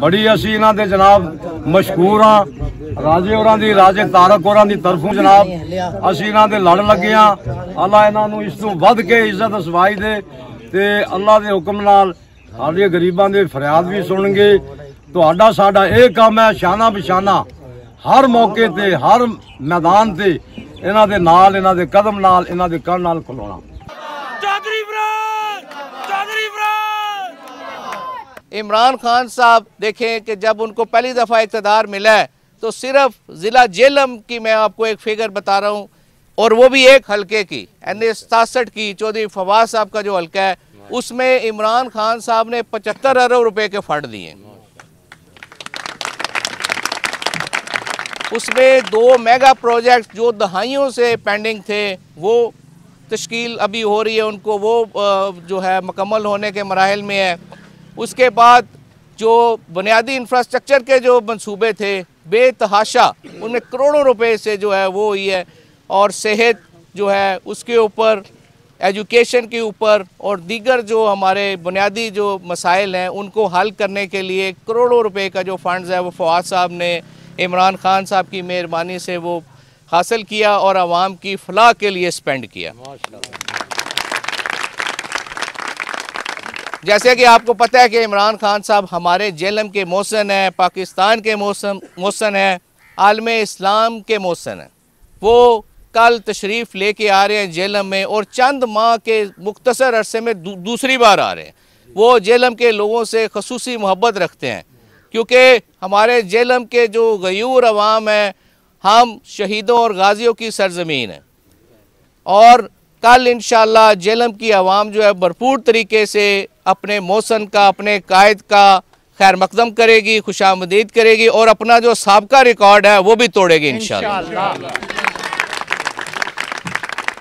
ਬੜੀ ਅਸੀਂ ਇਹਨਾਂ ਦੇ ਜਨਾਬ ਮਸ਼ਕੂਰ ਆ ਰਾਜੇ ਹੋਰਾਂ ਦੀ ਰਾਜੇ ਤਾਰਕ ਹੋਰਾਂ ਦੀ ਤਰਫੋਂ ਜਨਾਬ ਅਸੀਂ ਇਹਨਾਂ ਦੇ ਲੜ ਲੱਗੇ ਆ ਅੱਲਾ ਇਹਨਾਂ ਨੂੰ ਇਸ ਤੋਂ ਵੱਧ ਕੇ ਇੱਜ਼ਤ ਸਵਾਈ ਦੇ ਤੇ ਅੱਲਾ ਦੇ ਹੁਕਮ ਨਾਲ ਸਾਡੇ ਗਰੀਬਾਂ ਦੇ ਫਰਿਆਦ ਵੀ ਸੁਣਨਗੇ ਤੁਹਾਡਾ ਸਾਡਾ ਇਹ ਕੰਮ ਹੈ ਸ਼ਾਨਾ ਬਿਸ਼ਾਨਾ ਹਰ ਮੌਕੇ ਤੇ ਹਰ ਮੈਦਾਨ ਤੇ ਇਹਨਾਂ ਦੇ ਨਾਲ ਇਹਨਾਂ ਦੇ ਕਦਮ ਨਾਲ ਇਹਨਾਂ ਦੇ ਕੰਨ ਨਾਲ ਖਲੋਣਾ इमरान खान साहब देखें कि जब उनको पहली दफ़ा इकतदार मिला है तो सिर्फ ज़िला जेलम की मैं आपको एक फिगर बता रहा हूँ और वो भी एक हलके की एन एस सतासठ की चौधरी फवाद साहब का जो हल्का है उसमें इमरान खान साहब ने पचहत्तर अरब रुपए के फंड दिए उसमें दो मेगा प्रोजेक्ट जो दहाइयों से पेंडिंग थे वो तश्कील अभी हो रही है उनको वो जो है मकम्मल होने के मराहल में है उसके बाद जो बुनियादी इंफ्रास्ट्रक्चर के जो मंसूबे थे बेतहाशा उनमें करोड़ों रुपए से जो है वो हुई है और सेहत जो है उसके ऊपर एजुकेशन के ऊपर और दीगर जो हमारे बुनियादी जो मसाइल हैं उनको हल करने के लिए करोड़ों रुपए का जो फंड्स है वो फवाद साहब ने इमरान खान साहब की मेहरबानी से वो हासिल किया और आवाम की फलाह के लिए स्पेंड किया जैसे कि आपको पता है कि इमरान खान साहब हमारे जेलम के मौसन हैं पाकिस्तान के मौसम मौसन हैं आलम इस्लाम के मौसन हैं वो कल तशरीफ़ ले कर आ रहे हैं जेलम में और चंद माह के मुख्तर अरसे में दू, दूसरी बार आ रहे हैं वो जेलम के लोगों से खसूस मोहब्बत रखते हैं क्योंकि हमारे जेलम के जो गयूर अवाम हैं हम शहीदों और गाजियों की सरजमीन हैं और कल इन जेलम की आवाम जो है भरपूर तरीके से अपने मौसम का अपने कायद का खैर मकदम करेगी खुश आमदीद करेगी और अपना जो सबका रिकॉर्ड है वो भी तोड़ेगी इन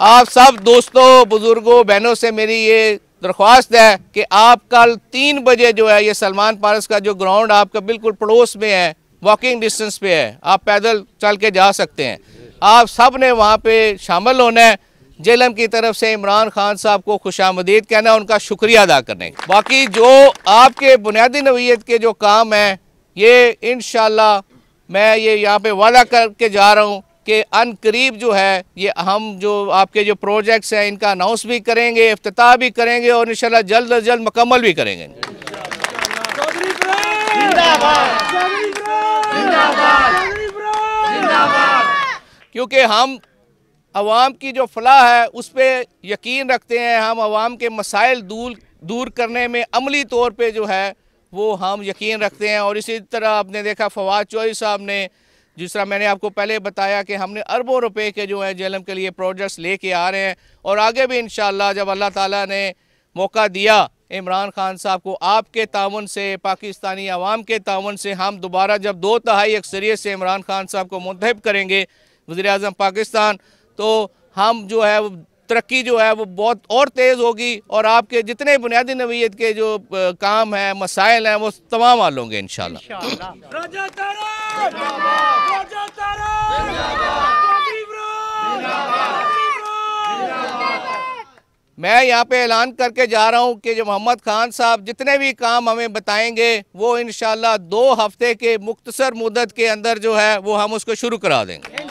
आप सब दोस्तों बुजुर्गों बहनों से मेरी ये दरख्वास्त है कि आप कल तीन बजे जो है ये सलमान पारस का जो ग्राउंड आपका बिल्कुल पड़ोस में है वॉकिंग डिस्टेंस पे है आप पैदल चल के जा सकते हैं आप सब ने वहाँ पे शामिल होना है जेलम की तरफ से इमरान खान साहब को खुश आमदीद कहना उनका शुक्रिया अदा करने बाकी जो आपके बुनियादी नवीयत के जो काम हैं ये इन मैं ये यहाँ पे वादा करके जा रहा हूँ कि अन करीब जो है ये हम जो आपके जो प्रोजेक्ट्स हैं इनका अनाउंस भी करेंगे अफ्ताह भी करेंगे और इन जल्द अज जल्द मुकम्मल भी करेंगे क्योंकि हम आवाम की जो फलाह है उस पर यकीन रखते हैं हम आवाम के मसाइल दूर दूर करने में अमली तौर पर जो है वो हम यकीन रखते हैं और इसी तरह आपने देखा फवाद चौधरी साहब ने जिस तरह मैंने आपको पहले बताया कि हमने अरबों रुपए के जो है जेलम के लिए प्रोजेक्ट्स लेके आ रहे हैं और आगे भी इन जब अल्लाह ताला ने मौका दिया इमरान खान साहब को आपके तावन से पाकिस्तानी आवाम के तावन से हम दोबारा जब दो तहाई अक्सरीत से इमरान खान साहब को मंतब करेंगे वजी अजम पाकिस्तान तो हम जो है वो तरक्की जो है वो बहुत और तेज़ होगी और आपके जितने बुनियादी नवीयत के जो काम हैं मसाइल हैं वो तमाम आ होंगे इन मैं यहाँ पे ऐलान करके जा रहा हूँ कि जो मोहम्मद खान साहब जितने भी काम हमें बताएंगे वो इन दो हफ्ते के मुख्तर मुदत के अंदर जो है वो हम उसको शुरू करा देंगे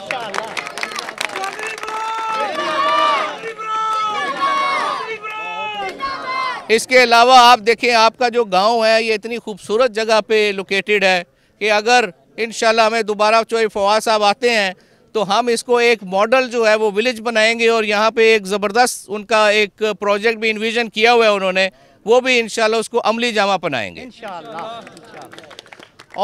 इसके अलावा आप देखें आपका जो गांव है ये इतनी खूबसूरत जगह पे लोकेटेड है कि अगर इन हमें दोबारा चोई फवाद साहब आते हैं तो हम इसको एक मॉडल जो है वो विलेज बनाएंगे और यहाँ पे एक ज़बरदस्त उनका एक प्रोजेक्ट भी इन्विजन किया हुआ है उन्होंने वो भी इन उसको अमली जामा बनाएंगे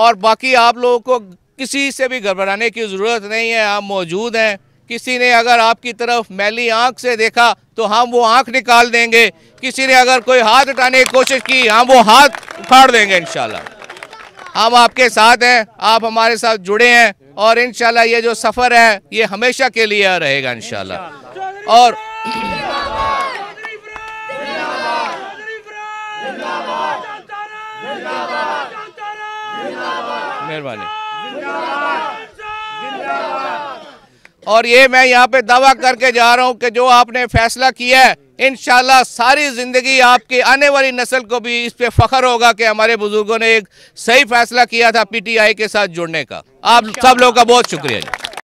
और बाकी आप लोगों को किसी से भी घबराने की ज़रूरत नहीं है आप मौजूद हैं किसी ने अगर आपकी तरफ मैली आंख से देखा तो हम वो आंख निकाल देंगे किसी ने अगर कोई हाथ उठाने की कोशिश की हम वो हाथ उखाड़ देंगे इनशाला हम आपके साथ हैं आप हमारे साथ जुड़े हैं और इनशाला ये जो सफ़र है ये हमेशा के लिए रहेगा इनशाला और मेहरबानी और ये मैं यहाँ पे दावा करके जा रहा हूँ कि जो आपने फैसला किया है इन सारी ज़िंदगी आपकी आने वाली नस्ल को भी इस पे फ़ख्र होगा कि हमारे बुज़ुर्गों ने एक सही फैसला किया था पीटीआई के साथ जुड़ने का आप सब लोगों का बहुत शुक्रिया